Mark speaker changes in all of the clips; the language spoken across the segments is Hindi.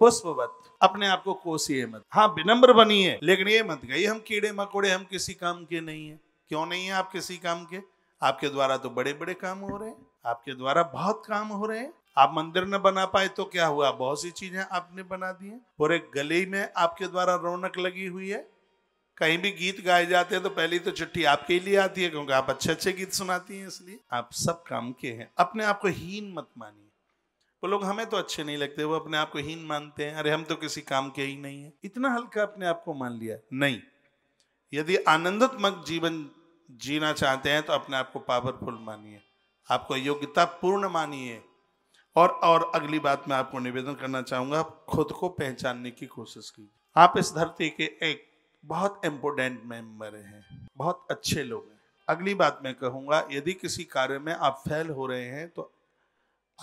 Speaker 1: पुष्पवत अपने आप को कोसिए मत हाँ विनम्र है लेकिन ये मत गई हम कीड़े मकोड़े हम किसी काम के नहीं है क्यों नहीं है आप किसी काम के आपके द्वारा तो बड़े बड़े काम हो रहे हैं आपके द्वारा बहुत काम हो रहे हैं आप मंदिर न बना पाए तो क्या हुआ बहुत सी चीजें आपने बना दी हैं पूरे गले में आपके द्वारा रौनक लगी हुई है कहीं भी गीत गाए जाते हैं तो पहली तो चिट्ठी आपके लिए आती है क्योंकि आप अच्छे अच्छे गीत सुनाती हैं इसलिए आप सब काम के हैं अपने आप को हीन मत मानिए वो लोग हमें तो अच्छे नहीं लगते वो अपने आप को हीन मानते हैं अरे हम तो किसी काम के ही नहीं है इतना हल्का अपने आप को मान लिया नहीं यदि आनंदात्मक जीवन जीना चाहते हैं तो अपने आप को पावरफुल मानिए आपको योग्यता पूर्ण मानिए और और अगली बात मैं आपको निवेदन करना चाहूंगा खुद को पहचानने की कोशिश कीजिए आप इस धरती के एक बहुत इम्पोर्टेंट मेंबर हैं बहुत अच्छे लोग हैं अगली बात मैं कहूंगा यदि किसी कार्य में आप फेल हो रहे हैं तो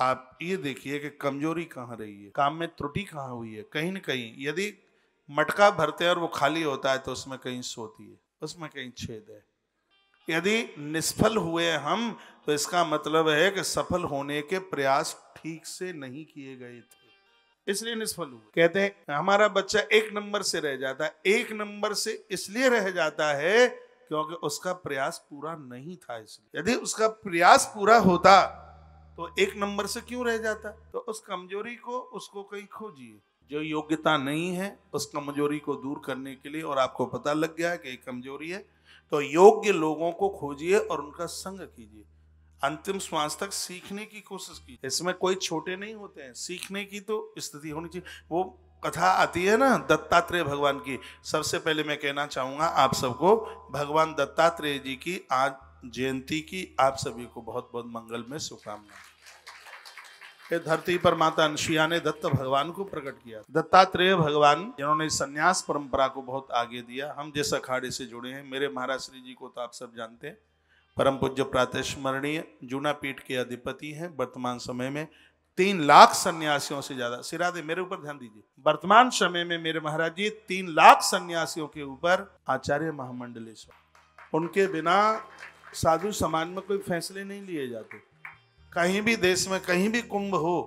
Speaker 1: आप ये देखिए कि कमजोरी कहाँ रही है काम में त्रुटि कहाँ हुई है कहीं ना कहीं यदि मटका भरते हैं और वो खाली होता है तो उसमें कहीं सोती है उसमें कहीं छेद है यदि निष्फल हुए हम तो इसका मतलब है कि सफल होने के प्रयास ठीक से नहीं किए गए थे इसलिए निष्फल हुए कहते हैं हमारा बच्चा एक नंबर से रह जाता है एक नंबर से इसलिए रह जाता है क्योंकि उसका प्रयास पूरा नहीं था इसलिए यदि उसका प्रयास पूरा होता तो एक नंबर से क्यों रह जाता तो उस कमजोरी को उसको कहीं खोजिए जो योग्यता नहीं है उस कमजोरी को दूर करने के लिए और आपको पता लग गया है कि कमजोरी है तो योग्य लोगों को खोजिए और उनका संग कीजिए अंतिम श्वास तक सीखने की कोशिश की इसमें कोई छोटे नहीं होते हैं सीखने की तो स्थिति होनी चाहिए वो कथा आती है ना दत्तात्रेय भगवान की सबसे पहले मैं कहना चाहूंगा आप सबको भगवान दत्तात्रेय जी की आज जयंती की आप सभी को बहुत बहुत मंगल में शुभकामनाएं धरती पर माता अनुसुईया ने दत्त भगवान को प्रकट किया दत्तात्रेय भगवान जिन्होंने संन्यास परंपरा को बहुत आगे दिया हम जिस अखाड़े से जुड़े हैं मेरे महाराज श्री जी को तो आप सब जानते हैं परम पूज्य प्रातस्मरणीय जूना पीठ के अधिपति हैं वर्तमान समय में तीन लाख सन्यासियों से ज्यादा सिरादे मेरे ऊपर ध्यान दीजिए वर्तमान समय में मेरे महाराज जी तीन लाख सन्यासियों के ऊपर आचार्य महामंडलेश्वर उनके बिना साधु समाज में कोई फैसले नहीं लिए जाते कहीं भी देश में कहीं भी कुंभ हो